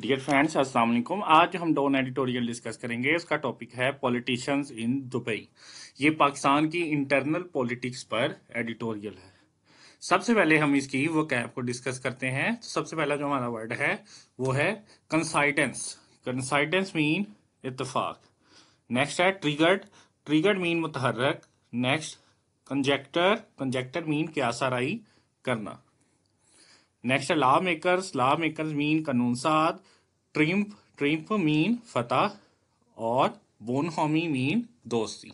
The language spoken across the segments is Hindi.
डियर फ्रेंड्स अस्सलाम वालेकुम आज हम डॉन एडिटोरियल डिस्कस करेंगे इसका टॉपिक है पॉलिटिशियंस इन दुबई ये पाकिस्तान की इंटरनल पॉलिटिक्स पर एडिटोरियल है सबसे पहले हम इसकी वो कैब को डिस्कस करते हैं तो सबसे पहला जो हमारा वर्ड है वो है कंसाइडेंस कंसाइडेंस मीन इतफाक नेक्स्ट है ट्रिगर्ड ट्रिगर्ड मीन मुतहरक नेक्स्ट कंजेक्टर कंजेक्टर मीन क्या सराई करना नेक्स्ट है law Next law lawmakers. Mean कानून Kanunsad. Triumph triumph mean Fatah. और बोनहोमी मीन दोस्ती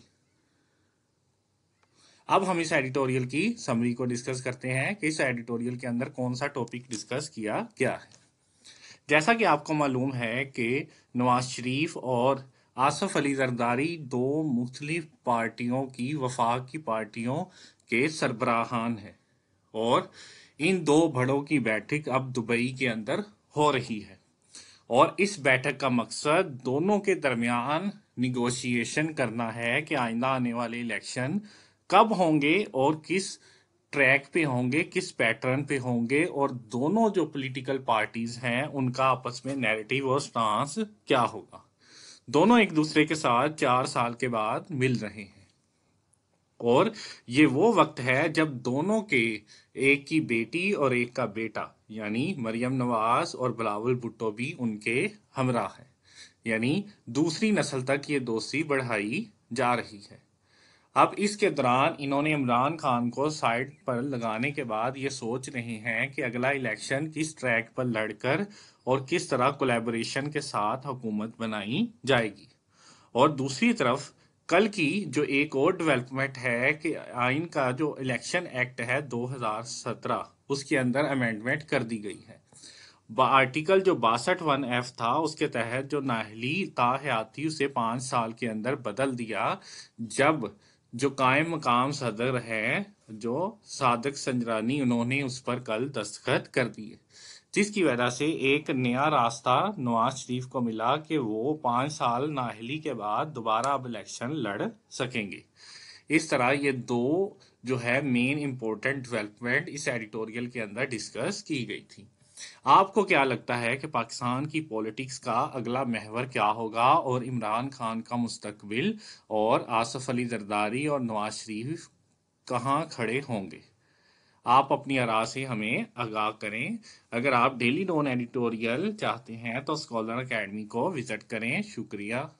अब हम इस एडिटोरियल की समरी को डिस्कस करते हैं कि इस एडिटोरियल के अंदर कौन सा टॉपिक डिस्कस किया गया है जैसा कि आपको मालूम है कि नवाज शरीफ और आसफ अली जरदारी दो मुख्तलिफ पार्टियों की वफाक की पार्टियों के सरबराहान हैं और इन दो बड़ों की बैठक अब दुबई के अंदर हो रही है और इस बैठक का मकसद दोनों के दरमियान निगोशिएशन करना है कि आइंदा आने वाले इलेक्शन कब होंगे और किस ट्रैक पे होंगे किस पैटर्न पे होंगे और दोनों जो पॉलिटिकल पार्टीज हैं उनका आपस में नैरेटिव और स्टांस क्या होगा दोनों एक दूसरे के साथ चार साल के बाद मिल रहे हैं और ये वो वक्त है जब दोनों के एक की बेटी और एक का बेटा यानी मरियम नवाज और बलावल भुट्टो भी उनके हमरा है यानी दूसरी नस्ल तक ये दोस्ती बढ़ाई जा रही है अब इसके दौरान इन्होंने इमरान खान को साइड पर लगाने के बाद ये सोच रहे हैं कि अगला इलेक्शन किस ट्रैक पर लड़कर और किस तरह कोलेबोरेशन के साथ हुकूमत बनाई जाएगी और दूसरी तरफ कल की जो एक और डेवलपमेंट है कि आइन का जो इलेक्शन एक्ट है 2017 उसके अंदर अमेंडमेंट कर दी गई है आर्टिकल जो बासठ वन एफ था उसके तहत जो नाहली ताहयाती हयाती उसे पाँच साल के अंदर बदल दिया जब जो कायम मकाम सदर हैं जो सादक संजरानी उन्होंने उस पर कल दस्तखत कर दिए जिसकी वजह से एक नया रास्ता नवाज शरीफ को मिला कि वो पाँच साल नाहली के बाद दोबारा अब इलेक्शन लड़ सकेंगे इस तरह ये दो जो है मेन इम्पोर्टेंट डेवलपमेंट इस एडिटोरियल के अंदर डिस्कस की गई थी आपको क्या लगता है कि पाकिस्तान की पॉलिटिक्स का अगला महवर क्या होगा और इमरान खान का मुस्तकबिल और आसफ अली जरदारी और नवाज शरीफ कहाँ खड़े होंगे आप अपनी आरा से हमें आगाह करें अगर आप डेली नॉन एडिटोरियल चाहते हैं तो स्कॉलर अकेडमी को विज़िट करें शुक्रिया